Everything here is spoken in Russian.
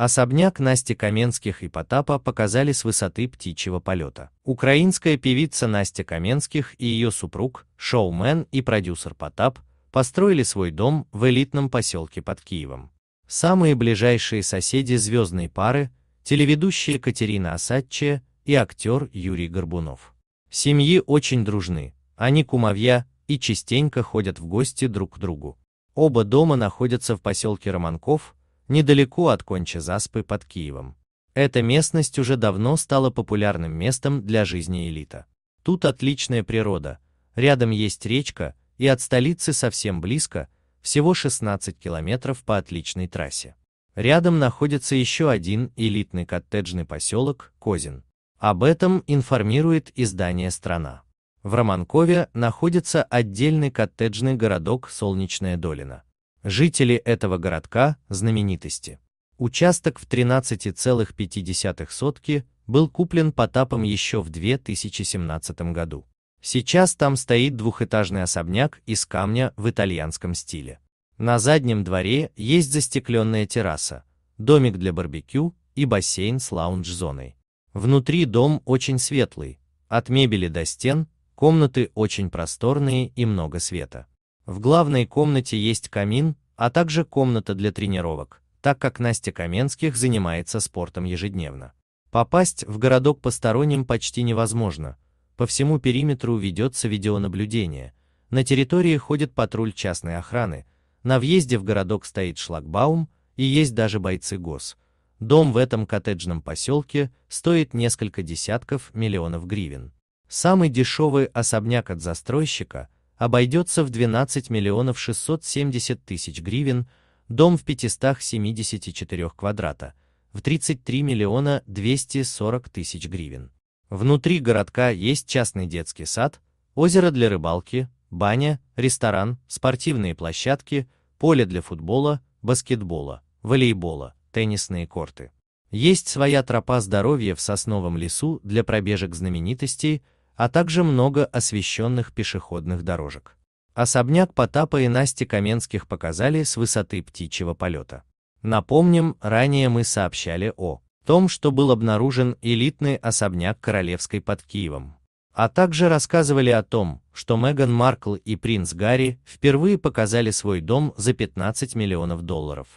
Особняк Насти Каменских и Потапа показали с высоты птичьего полета. Украинская певица Настя Каменских и ее супруг, шоумен и продюсер Потап, построили свой дом в элитном поселке под Киевом. Самые ближайшие соседи звездной пары – телеведущая Катерина Осадчая и актер Юрий Горбунов. Семьи очень дружны, они кумовья и частенько ходят в гости друг к другу. Оба дома находятся в поселке Романков – недалеко от Заспы под Киевом. Эта местность уже давно стала популярным местом для жизни элита. Тут отличная природа, рядом есть речка, и от столицы совсем близко, всего 16 километров по отличной трассе. Рядом находится еще один элитный коттеджный поселок Козин. Об этом информирует издание «Страна». В Романкове находится отдельный коттеджный городок Солнечная долина. Жители этого городка – знаменитости. Участок в 13,5 сотки был куплен Потапом еще в 2017 году. Сейчас там стоит двухэтажный особняк из камня в итальянском стиле. На заднем дворе есть застекленная терраса, домик для барбекю и бассейн с лаунж-зоной. Внутри дом очень светлый, от мебели до стен, комнаты очень просторные и много света. В главной комнате есть камин, а также комната для тренировок, так как Настя Каменских занимается спортом ежедневно. Попасть в городок посторонним почти невозможно, по всему периметру ведется видеонаблюдение, на территории ходит патруль частной охраны, на въезде в городок стоит шлагбаум и есть даже бойцы ГОС. Дом в этом коттеджном поселке стоит несколько десятков миллионов гривен. Самый дешевый особняк от застройщика – обойдется в 12 миллионов 670 тысяч гривен, дом в 574 квадрата, в 33 миллиона 240 тысяч гривен. Внутри городка есть частный детский сад, озеро для рыбалки, баня, ресторан, спортивные площадки, поле для футбола, баскетбола, волейбола, теннисные корты. Есть своя тропа здоровья в сосновом лесу для пробежек знаменитостей, а также много освещенных пешеходных дорожек. Особняк Потапа и Насти Каменских показали с высоты птичьего полета. Напомним, ранее мы сообщали о том, что был обнаружен элитный особняк Королевской под Киевом. А также рассказывали о том, что Меган Маркл и принц Гарри впервые показали свой дом за 15 миллионов долларов.